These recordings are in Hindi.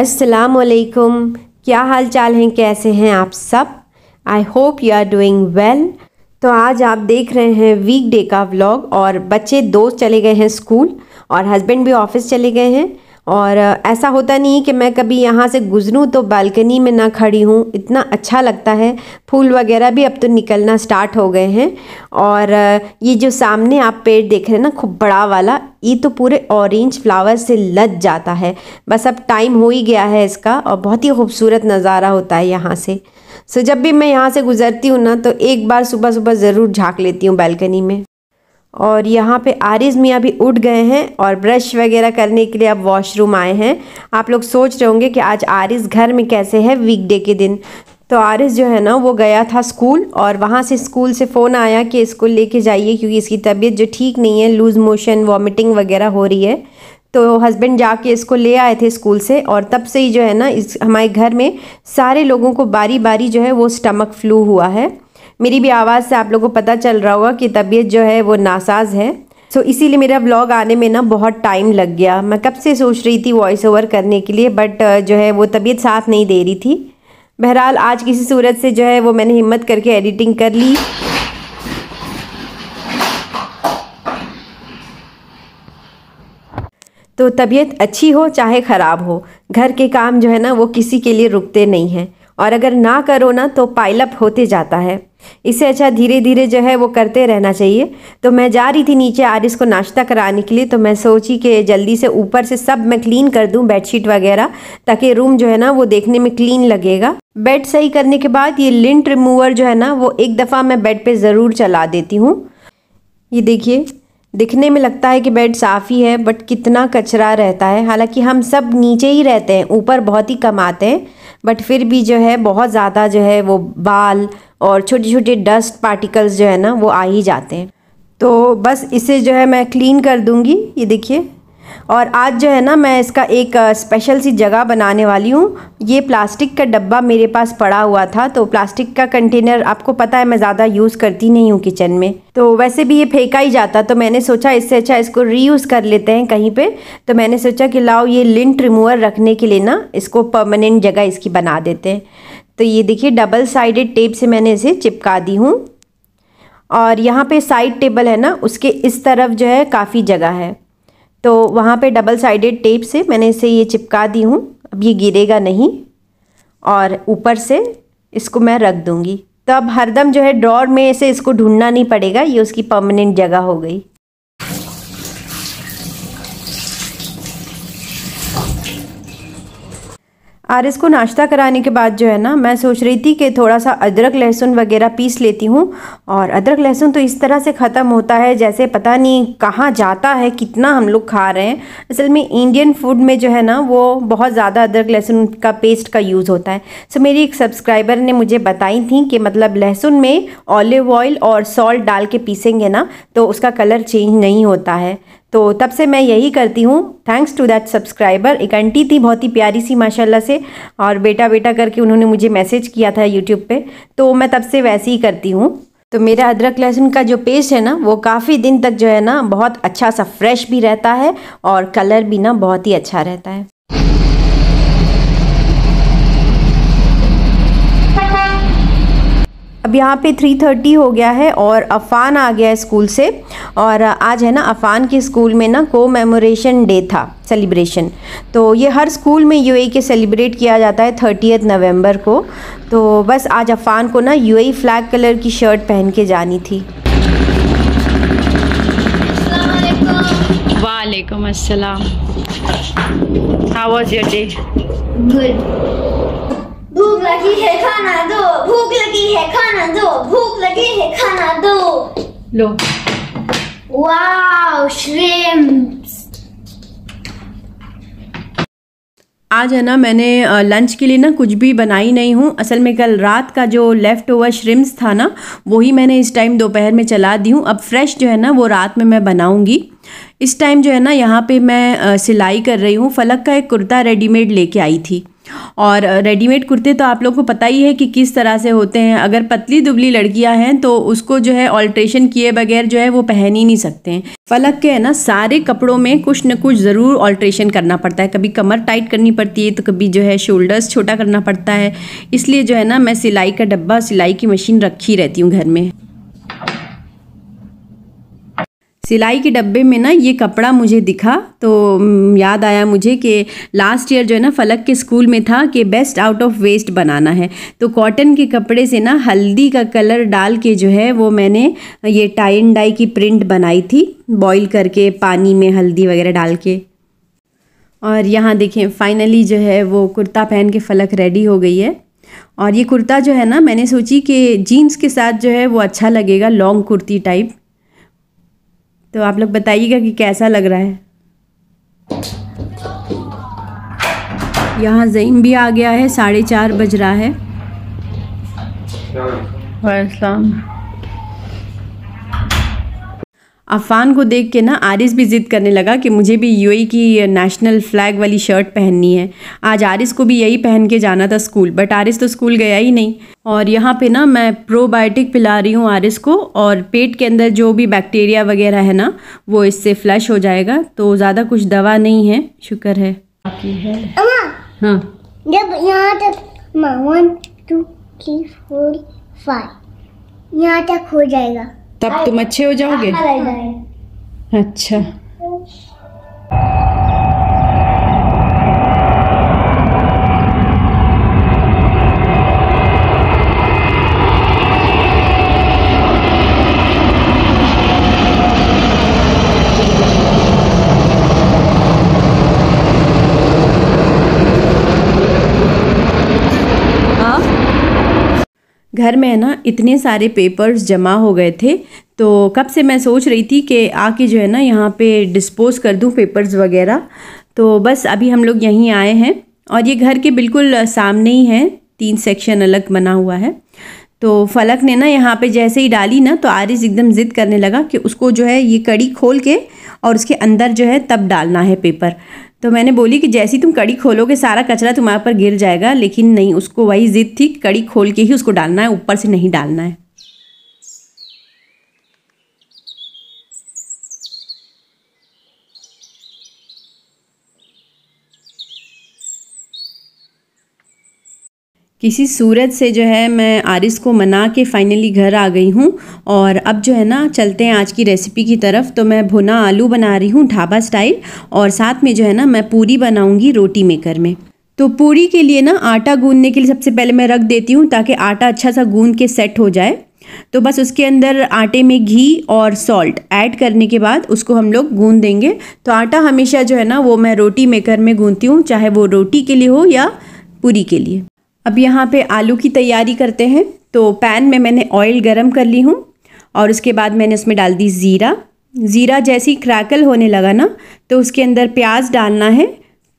अस्सलाम वालेकुम क्या हाल चाल हैं कैसे हैं आप सब I hope you are doing well तो आज आप देख रहे हैं वीक डे का व्लॉग और बच्चे दो चले गए हैं स्कूल और हस्बैंड भी ऑफिस चले गए हैं और ऐसा होता नहीं कि मैं कभी यहाँ से गुजरूँ तो बालकनी में ना खड़ी हूँ इतना अच्छा लगता है फूल वगैरह भी अब तो निकलना स्टार्ट हो गए हैं और ये जो सामने आप पेड़ देख रहे हैं ना खूब बड़ा वाला ये तो पूरे ऑरेंज फ्लावर से लद जाता है बस अब टाइम हो ही गया है इसका और बहुत ही खूबसूरत नज़ारा होता है यहाँ से सो जब भी मैं यहाँ से गुज़रती हूँ ना तो एक बार सुबह सुबह ज़रूर झाँक लेती हूँ बालकनी में और यहाँ पे आरिज मियाँ भी उठ गए हैं और ब्रश वगैरह करने के लिए अब वॉशरूम आए हैं आप लोग सोच रहे होंगे कि आज आरिज घर में कैसे है वीकडे के दिन तो आरिस जो है ना वो गया था स्कूल और वहाँ से स्कूल से फ़ोन आया कि इसको लेके जाइए क्योंकि इसकी तबीयत जो ठीक नहीं है लूज़ मोशन वॉमिटिंग वगैरह हो रही है तो हस्बैंड जाके इसको ले आए थे स्कूल से और तब से ही जो है ना इस हमारे घर में सारे लोगों को बारी बारी जो है वो स्टमक फ्लू हुआ है मेरी भी आवाज़ से आप लोगों को पता चल रहा होगा कि तबीयत जो है वो नासाज है सो so, इसीलिए मेरा व्लॉग आने में ना बहुत टाइम लग गया मैं कब से सोच रही थी वॉइस ओवर करने के लिए बट uh, जो है वो तबीयत साथ नहीं दे रही थी बहरहाल आज किसी सूरत से जो है वो मैंने हिम्मत करके एडिटिंग कर ली तो तबीयत अच्छी हो चाहे ख़राब हो घर के काम जो है ना वो किसी के लिए रुकते नहीं हैं और अगर ना करो ना तो पाइलअप होते जाता है इससे अच्छा धीरे धीरे जो है वो करते रहना चाहिए तो मैं जा रही थी नीचे आरिस को नाश्ता कराने के लिए तो मैं सोची कि जल्दी से ऊपर से सब मैं क्लीन कर दूँ बेडशीट वगैरह ताकि रूम जो है ना वो देखने में क्लीन लगेगा बेड सही करने के बाद ये लिंट रिमूवर जो है ना वो एक दफ़ा मैं बेड पर ज़रूर चला देती हूँ ये देखिए दिखने में लगता है कि बेड साफ़ ही है बट कितना कचरा रहता है हालांकि हम सब नीचे ही रहते हैं ऊपर बहुत ही कम आते हैं बट फिर भी जो है बहुत ज़्यादा जो है वो बाल और छोटे छोटे डस्ट पार्टिकल्स जो है ना वो आ ही जाते हैं तो बस इसे जो है मैं क्लीन कर दूँगी ये देखिए और आज जो है ना मैं इसका एक स्पेशल सी जगह बनाने वाली हूँ ये प्लास्टिक का डब्बा मेरे पास पड़ा हुआ था तो प्लास्टिक का कंटेनर आपको पता है मैं ज़्यादा यूज़ करती नहीं हूँ किचन में तो वैसे भी ये फेंका ही जाता तो मैंने सोचा इससे अच्छा इसको रीयूज़ कर लेते हैं कहीं पे तो मैंने सोचा कि लाओ ये लिंट रिमूवर रखने के लिए ना इसको परमानेंट जगह इसकी बना देते हैं तो ये देखिए डबल साइडेड टेप से मैंने इसे चिपका दी हूँ और यहाँ पे साइड टेबल है ना उसके इस तरफ जो है काफ़ी जगह है तो वहाँ पे डबल साइडेड टेप से मैंने इसे ये चिपका दी हूँ अब ये गिरेगा नहीं और ऊपर से इसको मैं रख दूँगी तो अब हरदम जो है ड्रॉर में इसे इसको ढूंढना नहीं पड़ेगा ये उसकी परमानेंट जगह हो गई और इसको नाश्ता कराने के बाद जो है ना मैं सोच रही थी कि थोड़ा सा अदरक लहसुन वगैरह पीस लेती हूँ और अदरक लहसुन तो इस तरह से ख़त्म होता है जैसे पता नहीं कहाँ जाता है कितना हम लोग खा रहे हैं असल में इंडियन फूड में जो है ना वो बहुत ज़्यादा अदरक लहसुन का पेस्ट का यूज़ होता है सो मेरी एक सब्सक्राइबर ने मुझे बताई थी कि मतलब लहसुन में ऑलिव ऑयल और सॉल्ट डाल के पीसेंगे ना तो उसका कलर चेंज नहीं होता है तो तब से मैं यही करती हूँ थैंक्स टू दैट सब्सक्राइबर एक आंटी थी बहुत ही प्यारी सी माशाल्लाह से और बेटा बेटा करके उन्होंने मुझे मैसेज किया था यूट्यूब पे तो मैं तब से वैसे ही करती हूँ तो मेरा अदरक लहसुन का जो पेस्ट है ना वो काफ़ी दिन तक जो है ना बहुत अच्छा सा फ्रेश भी रहता है और कलर भी ना बहुत ही अच्छा रहता है अब यहाँ पे 3:30 हो गया है और अफ़ान आ गया है स्कूल से और आज है ना अफ़ान के स्कूल में ना को मेमोरेशन डे था सेलिब्रेशन तो ये हर स्कूल में यूएई e के सेलिब्रेट किया जाता है थर्टी नवंबर को तो बस आज अफ़ान को ना यूएई फ्लैग कलर की शर्ट पहन के जानी थी वालेकुम अस्सलाम how was your day good भूख लगी है खाना दो भूख लगी है खाना दो भूख लगी है खाना दो लो वाओ श्रिम्प्स आज है ना मैंने लंच के लिए ना कुछ भी बनाई नहीं हूँ असल में कल रात का जो लेफ़्ट ओवर श्रिम्स था ना वही मैंने इस टाइम दोपहर में चला दी हूँ अब फ्रेश जो है ना वो रात में मैं बनाऊँगी इस टाइम जो है ना यहाँ पे मैं सिलाई कर रही हूँ फलक का एक कुर्ता रेडीमेड लेके आई थी और रेडीमेड कुर्ते तो आप लोगों को पता ही है कि किस तरह से होते हैं अगर पतली दुबली लड़कियां हैं तो उसको जो है ऑल्ट्रेशन किए बगैर जो है वो पहन ही नहीं सकते हैं फलक के है ना सारे कपड़ों में कुछ न कुछ ज़रूर ऑल्ट्रेशन करना पड़ता है कभी कमर टाइट करनी पड़ती है तो कभी जो है शोल्डर्स छोटा करना पड़ता है इसलिए जो है ना मैं सिलाई का डब्बा सिलाई की मशीन रखी रहती हूँ घर में सिलाई के डब्बे में ना ये कपड़ा मुझे दिखा तो याद आया मुझे कि लास्ट ईयर जो है ना फलक के स्कूल में था कि बेस्ट आउट ऑफ वेस्ट बनाना है तो कॉटन के कपड़े से ना हल्दी का कलर डाल के जो है वो मैंने ये टाई एंड डाई की प्रिंट बनाई थी बॉईल करके पानी में हल्दी वगैरह डाल के और यहाँ देखें फाइनली जो है वो कुर्ता पहन के फलक रेडी हो गई है और ये कुर्ता जो है ना मैंने सोची कि जीन्स के साथ जो है वो अच्छा लगेगा लॉन्ग कुर्ती टाइप तो आप लोग बताइएगा कि कैसा लग रहा है यहाँ जईम भी आ गया है साढ़े चार बज रहा है अफान को देख के ना आरिस भी ज़िद करने लगा कि मुझे भी यूएई e की नेशनल फ्लैग वाली शर्ट पहननी है आज आरिस को भी यही पहन के जाना था स्कूल बट आरिस तो स्कूल गया ही नहीं और यहाँ पे ना मैं प्रोबायोटिक पिला रही हूँ आरिस को और पेट के अंदर जो भी बैक्टीरिया वगैरह है ना वो इससे फ्लैश हो जाएगा तो ज़्यादा कुछ दवा नहीं है शुक्र है हाँ। यहाँ तक हो जाएगा तब तुम अच्छे हो जाओगे हाँ, हाँ, हाँ, अच्छा घर में ना इतने सारे पेपर्स जमा हो गए थे तो कब से मैं सोच रही थी कि आके जो है ना यहाँ पे डिस्पोज कर दूँ पेपर्स वगैरह तो बस अभी हम लोग यहीं आए हैं और ये घर के बिल्कुल सामने ही हैं तीन सेक्शन अलग बना हुआ है तो फलक ने ना यहाँ पे जैसे ही डाली ना तो आरिस एकदम ज़िद करने लगा कि उसको जो है ये कड़ी खोल के और उसके अंदर जो है तब डालना है पेपर तो मैंने बोली कि जैसी तुम कड़ी खोलोगे सारा कचरा तुम्हारे पर गिर जाएगा लेकिन नहीं उसको वही जिद थी कड़ी खोल के ही उसको डालना है ऊपर से नहीं डालना है किसी सूरत से जो है मैं आरिस को मना के फ़ाइनली घर आ गई हूँ और अब जो है ना चलते हैं आज की रेसिपी की तरफ तो मैं भुना आलू बना रही हूँ ढाबा स्टाइल और साथ में जो है ना मैं पूरी बनाऊँगी रोटी मेकर में तो पूरी के लिए ना आटा गूंदने के लिए सबसे पहले मैं रख देती हूँ ताकि आटा अच्छा सा गूंद के सेट हो जाए तो बस उसके अंदर आटे में घी और सॉल्ट ऐड करने के बाद उसको हम लोग गूंद देंगे तो आटा हमेशा जो है ना वो मैं रोटी मेकर में गूँती हूँ चाहे वो रोटी के लिए हो या पूरी के लिए अब यहाँ पे आलू की तैयारी करते हैं तो पैन में मैंने ऑयल गरम कर ली हूँ और उसके बाद मैंने उसमें डाल दी ज़ीरा ज़ीरा जैसी क्रैकल होने लगा ना तो उसके अंदर प्याज डालना है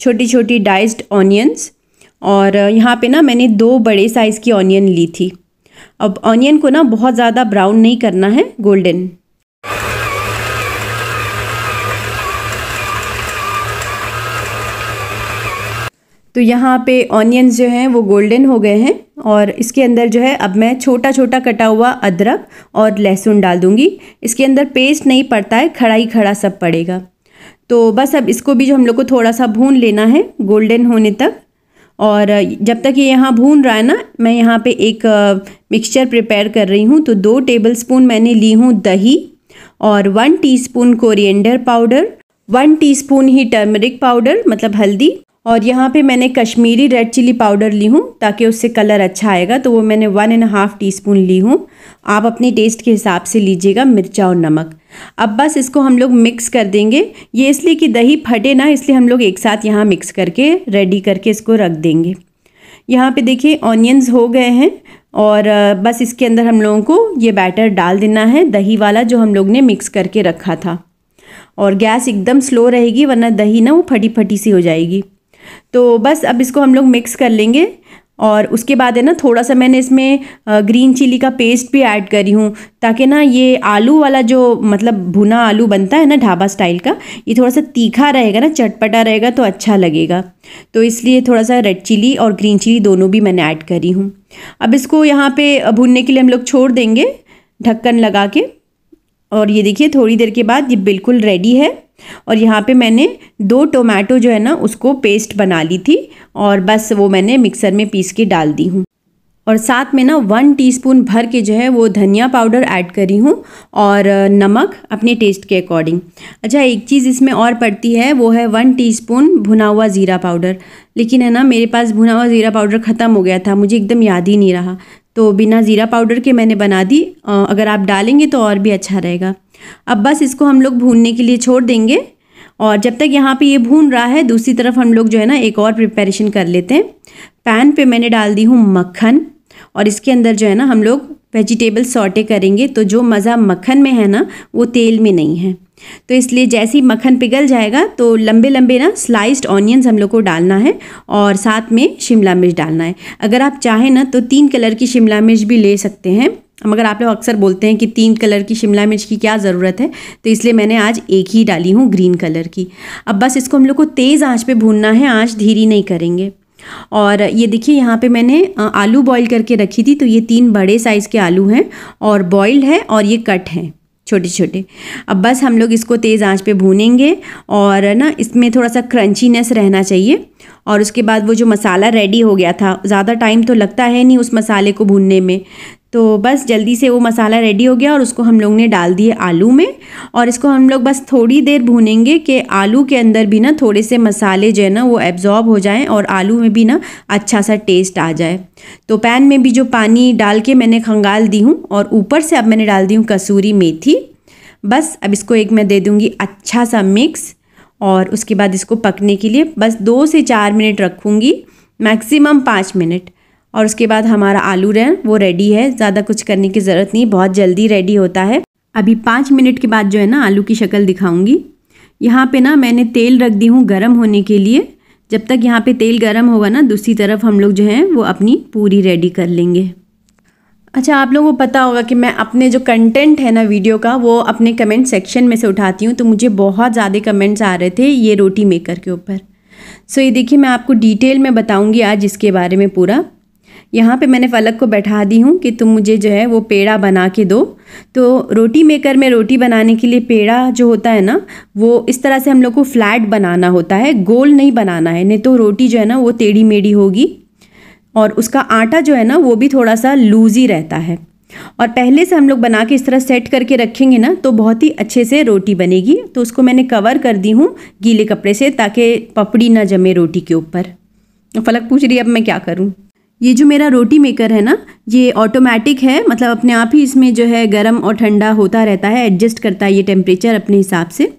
छोटी छोटी डाइस्ड ऑनियंस और यहाँ पे ना मैंने दो बड़े साइज़ की ऑनियन ली थी अब ऑनियन को ना बहुत ज़्यादा ब्राउन नहीं करना है गोल्डन तो यहाँ पे ऑनियंस जो हैं वो गोल्डन हो गए हैं और इसके अंदर जो है अब मैं छोटा छोटा कटा हुआ अदरक और लहसुन डाल दूँगी इसके अंदर पेस्ट नहीं पड़ता है खड़ा ही खड़ा सब पड़ेगा तो बस अब इसको भी जो हम लोग को थोड़ा सा भून लेना है गोल्डन होने तक और जब तक ये यहाँ भून रहा है ना मैं यहाँ पे एक मिक्सचर प्रिपेयर कर रही हूँ तो दो टेबलस्पून मैंने ली हूँ दही और one teaspoon coriander powder one teaspoon ही टर्मरिक पाउडर मतलब हल्दी और यहाँ पे मैंने कश्मीरी रेड चिली पाउडर ली हूँ ताकि उससे कलर अच्छा आएगा तो वो मैंने one and half teaspoon ली हूँ आप अपने टेस्ट के हिसाब से लीजिएगा मिर्चा और नमक अब बस इसको हम लोग मिक्स कर देंगे ये इसलिए कि दही फटे ना इसलिए हम लोग एक साथ यहाँ मिक्स करके रेडी करके इसको रख देंगे यहाँ पे देखिए ऑनियंस हो गए हैं और बस इसके अंदर हम लोगों को ये बैटर डाल देना है दही वाला जो हम लोग ने मिक्स करके रखा था और गैस एकदम स्लो रहेगी वरना दही ना वो फटी फटी सी हो जाएगी तो बस अब इसको हम लोग मिक्स कर लेंगे और उसके बाद है ना थोड़ा सा मैंने इसमें ग्रीन चिली का पेस्ट भी ऐड करी हूँ ताकि ना ये आलू वाला जो मतलब भुना आलू बनता है ना ढाबा स्टाइल का ये थोड़ा सा तीखा रहेगा ना चटपटा रहेगा तो अच्छा लगेगा तो इसलिए थोड़ा सा रेड चिली और ग्रीन चिली दोनों भी मैंने ऐड करी हूँ अब इसको यहाँ पर भुनने के लिए हम लोग छोड़ देंगे ढक्कन लगा के और ये देखिए थोड़ी देर के बाद ये बिल्कुल रेडी है और यहाँ पे मैंने दो टोमेटो जो है ना उसको पेस्ट बना ली थी और बस वो मैंने मिक्सर में पीस के डाल दी हूँ और साथ में ना वन टीस्पून भर के जो है वो धनिया पाउडर ऐड करी हूँ और नमक अपने टेस्ट के अकॉर्डिंग अच्छा एक चीज़ इसमें और पड़ती है वो है वन टीस्पून भुना हुआ ज़ीरा पाउडर लेकिन है ना मेरे पास भुना हुआ ज़ीरा पाउडर ख़त्म हो गया था मुझे एकदम याद ही नहीं रहा तो बिना ज़ीरा पाउडर के मैंने बना दी अगर आप डालेंगे तो और भी अच्छा रहेगा अब बस इसको हम लोग भूनने के लिए छोड़ देंगे और जब तक यहाँ पे ये भून रहा है दूसरी तरफ हम लोग जो है ना एक और प्रिपरेशन कर लेते हैं पैन पे मैंने डाल दी हूँ मक्खन और इसके अंदर जो है ना हम लोग वेजिटेबल सॉटे करेंगे तो जो मज़ा मक्खन में है ना वो तेल में नहीं है तो इसलिए जैसे ही मक्खन पिघल जाएगा तो लंबे लंबे ना स्लाइस्ड ऑनियंस हम लोग को डालना है और साथ में शिमला मिर्च डालना है अगर आप चाहें ना तो तीन कलर की शिमला मिर्च भी ले सकते हैं मगर आप लोग अक्सर बोलते हैं कि तीन कलर की शिमला मिर्च की क्या ज़रूरत है तो इसलिए मैंने आज एक ही डाली हूँ ग्रीन कलर की अब बस इसको हम लोग को तेज़ आँच पर भूनना है आँच धीरी नहीं करेंगे और ये देखिए यहाँ पे मैंने आलू बॉईल करके रखी थी तो ये तीन बड़े साइज़ के आलू हैं और बॉईल है और ये कट हैं छोटे छोटे अब बस हम लोग इसको तेज़ आंच पे भूनेंगे और ना इसमें थोड़ा सा क्रंचीनेस रहना चाहिए और उसके बाद वो जो मसाला रेडी हो गया था ज़्यादा टाइम तो लगता है नहीं उस मसाले को भूनने में तो बस जल्दी से वो मसाला रेडी हो गया और उसको हम लोग ने डाल दिए आलू में और इसको हम लोग बस थोड़ी देर भूनेंगे कि आलू के अंदर भी ना थोड़े से मसाले जो है ना वो एब्ज़ॉर्ब हो जाएं और आलू में भी ना अच्छा सा टेस्ट आ जाए तो पैन में भी जो पानी डाल के मैंने खंगाल दी हूँ और ऊपर से अब मैंने डाल दी हूँ कसूरी मेथी बस अब इसको एक मैं दे दूँगी अच्छा सा मिक्स और उसके बाद इसको पकने के लिए बस दो से चार मिनट रखूँगी मैक्सिमम पाँच मिनट और उसके बाद हमारा आलू है वो रेडी है ज़्यादा कुछ करने की ज़रूरत नहीं बहुत जल्दी रेडी होता है अभी पाँच मिनट के बाद जो है ना आलू की शक्ल दिखाऊंगी यहाँ पे ना मैंने तेल रख दी हूँ गर्म होने के लिए जब तक यहाँ पे तेल गर्म होगा ना दूसरी तरफ हम लोग जो है वो अपनी पूरी रेडी कर लेंगे अच्छा आप लोगों को पता होगा कि मैं अपने जो कंटेंट है ना वीडियो का वो अपने कमेंट सेक्शन में से उठाती हूँ तो मुझे बहुत ज़्यादा कमेंट्स आ रहे थे ये रोटी मेकर के ऊपर सो ये देखिए मैं आपको डिटेल में बताऊँगी आज इसके बारे में पूरा यहाँ पे मैंने फलक को बैठा दी हूँ कि तुम मुझे जो है वो पेड़ा बना के दो तो रोटी मेकर में रोटी बनाने के लिए पेड़ा जो होता है ना वो इस तरह से हम लोग को फ्लैट बनाना होता है गोल नहीं बनाना है नहीं तो रोटी जो है ना वो टेढ़ी मेढ़ी होगी और उसका आटा जो है ना वो भी थोड़ा सा लूज ही रहता है और पहले से हम लोग बना के इस तरह सेट करके रखेंगे ना तो बहुत ही अच्छे से रोटी बनेगी तो उसको मैंने कवर कर दी हूँ गीले कपड़े से ताकि पपड़ी ना जमे रोटी के ऊपर तो फलक पूछ रही है अब मैं क्या करूँ ये जो मेरा रोटी मेकर है ना ये ऑटोमेटिक है मतलब अपने आप ही इसमें जो है गर्म और ठंडा होता रहता है एडजस्ट करता है ये टेम्परेचर अपने हिसाब से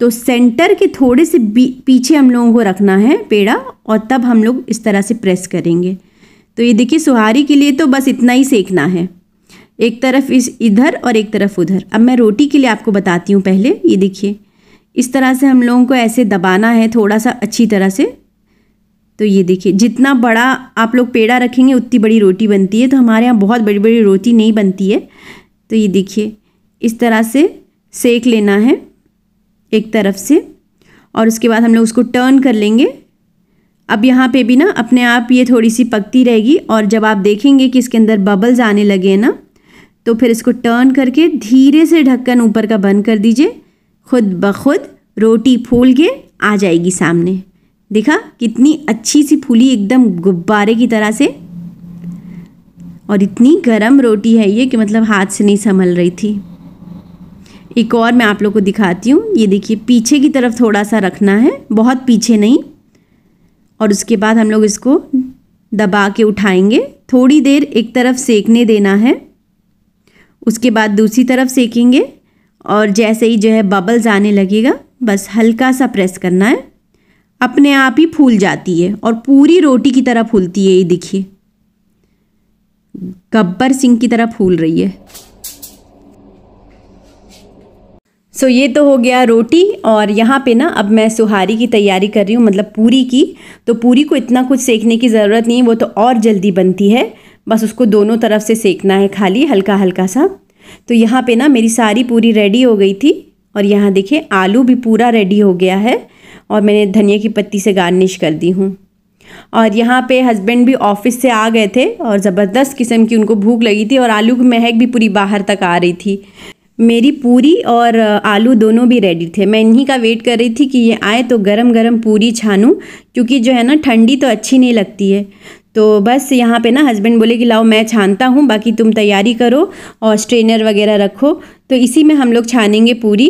तो सेंटर के थोड़े से पीछे हम लोगों को रखना है पेड़ा और तब हम लोग इस तरह से प्रेस करेंगे तो ये देखिए सुहारी के लिए तो बस इतना ही सेकना है एक तरफ इस इधर और एक तरफ उधर अब मैं रोटी के लिए आपको बताती हूँ पहले ये देखिए इस तरह से हम लोगों को ऐसे दबाना है थोड़ा सा अच्छी तरह से तो ये देखिए जितना बड़ा आप लोग पेड़ा रखेंगे उतनी बड़ी रोटी बनती है तो हमारे यहाँ बहुत बड़ी बड़ी रोटी नहीं बनती है तो ये देखिए इस तरह से सेक लेना है एक तरफ से और उसके बाद हम लोग उसको टर्न कर लेंगे अब यहाँ पे भी ना अपने आप ये थोड़ी सी पकती रहेगी और जब आप देखेंगे कि इसके अंदर बबल्स आने लगे ना तो फिर इसको टर्न करके धीरे से ढक्कन ऊपर का बंद कर दीजिए खुद ब खुद रोटी फूल के आ जाएगी सामने देखा कितनी अच्छी सी फूली एकदम गुब्बारे की तरह से और इतनी गर्म रोटी है ये कि मतलब हाथ से नहीं संभल रही थी एक और मैं आप लोग को दिखाती हूँ ये देखिए पीछे की तरफ थोड़ा सा रखना है बहुत पीछे नहीं और उसके बाद हम लोग इसको दबा के उठाएंगे थोड़ी देर एक तरफ सेकने देना है उसके बाद दूसरी तरफ सेकेंगे और जैसे ही जो है बबल्स आने लगेगा बस हल्का सा प्रेस करना है अपने आप ही फूल जाती है और पूरी रोटी की तरह फूलती है ये देखिए गब्बर सिंह की तरह फूल रही है सो so, ये तो हो गया रोटी और यहाँ पे ना अब मैं सुहारी की तैयारी कर रही हूँ मतलब पूरी की तो पूरी को इतना कुछ सेकने की ज़रूरत नहीं वो तो और जल्दी बनती है बस उसको दोनों तरफ से सेकना है खाली हल्का हल्का सा तो यहाँ पे ना मेरी सारी पूरी रेडी हो गई थी और यहाँ देखिए आलू भी पूरा रेडी हो गया है और मैंने धनिया की पत्ती से गार्निश कर दी हूँ और यहाँ पे हस्बैंड भी ऑफिस से आ गए थे और ज़बरदस्त किस्म की उनको भूख लगी थी और आलू की महक भी पूरी बाहर तक आ रही थी मेरी पूरी और आलू दोनों भी रेडी थे मैं इन्हीं का वेट कर रही थी कि ये आए तो गरम गरम पूरी छानूं क्योंकि जो है ना ठंडी तो अच्छी नहीं लगती है तो बस यहाँ पे ना हस्बैंड बोले कि लाओ मैं छानता हूँ बाकी तुम तैयारी करो और स्ट्रेनर वगैरह रखो तो इसी में हम लोग छानेंगे पूरी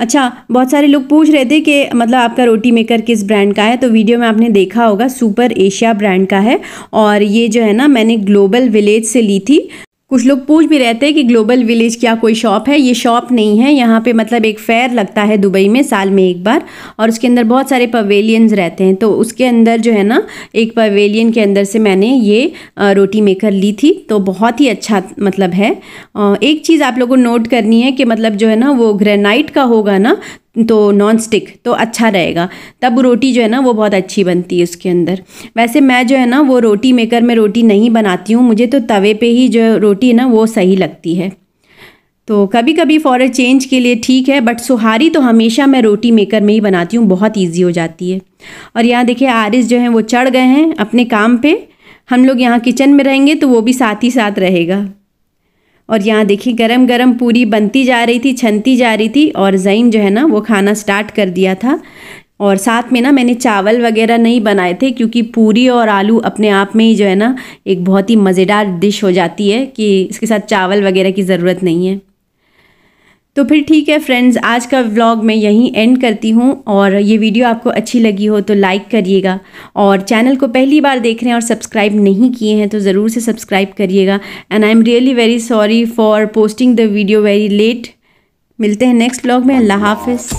अच्छा बहुत सारे लोग पूछ रहे थे कि मतलब आपका रोटी मेकर किस ब्रांड का है तो वीडियो में आपने देखा होगा सुपर एशिया ब्रांड का है और ये जो है ना मैंने ग्लोबल विलेज से ली थी कुछ लोग पूछ भी रहते हैं कि ग्लोबल विलेज क्या कोई शॉप है ये शॉप नहीं है यहाँ पे मतलब एक फेयर लगता है दुबई में साल में एक बार और उसके अंदर बहुत सारे पवेलियंस रहते हैं तो उसके अंदर जो है ना एक पवेलियन के अंदर से मैंने ये रोटी मेकर ली थी तो बहुत ही अच्छा मतलब है एक चीज़ आप लोगों को नोट करनी है कि मतलब जो है ना वो ग्रेनाइट का होगा ना तो नॉन स्टिक तो अच्छा रहेगा तब रोटी जो है ना वो बहुत अच्छी बनती है उसके अंदर वैसे मैं जो है ना वो रोटी मेकर में रोटी नहीं बनाती हूँ मुझे तो तवे पे ही जो रोटी है ना वो सही लगती है तो कभी कभी फॉर अ चेंज के लिए ठीक है बट सुहारी तो हमेशा मैं रोटी मेकर में ही बनाती हूँ बहुत ईजी हो जाती है और यहाँ देखिए आरिस जो है वो चढ़ गए हैं अपने काम पर हम लोग यहाँ किचन में रहेंगे तो वो भी साथ ही साथ रहेगा और यहाँ देखिए गरम गरम पूरी बनती जा रही थी छनती जा रही थी और ज़ैन जो है ना वो खाना स्टार्ट कर दिया था और साथ में ना मैंने चावल वगैरह नहीं बनाए थे क्योंकि पूरी और आलू अपने आप में ही जो है ना एक बहुत ही मज़ेदार डिश हो जाती है कि इसके साथ चावल वगैरह की ज़रूरत नहीं है तो फिर ठीक है फ्रेंड्स आज का व्लॉग मैं यहीं एंड करती हूँ और ये वीडियो आपको अच्छी लगी हो तो लाइक करिएगा और चैनल को पहली बार देख रहे हैं और सब्सक्राइब नहीं किए हैं तो ज़रूर से सब्सक्राइब करिएगा and I am really very sorry for posting the video very late मिलते हैं नेक्स्ट व्लॉग में अल्लाह हाफिज़